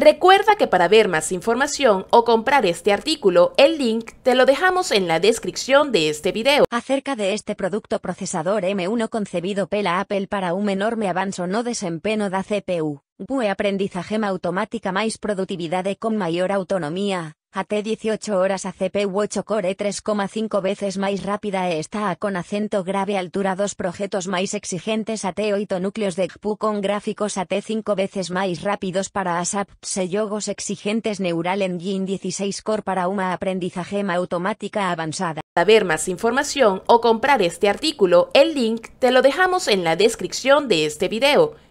Recuerda que para ver más información o comprar este artículo, el link te lo dejamos en la descripción de este video. Acerca de este producto procesador M1 concebido pela Apple para un enorme avance no desempeño da CPU, bue aprendizaje automática más productividad con mayor autonomía, AT 18 horas a 8 core 3,5 veces más rápida e está con acento grave altura dos proyectos más exigentes AT 8 núcleos de GPU con gráficos AT 5 veces más rápidos para ASAP se exigentes Neural Engine 16 core para una aprendizaje automática avanzada. Para ver más información o comprar este artículo, el link te lo dejamos en la descripción de este video.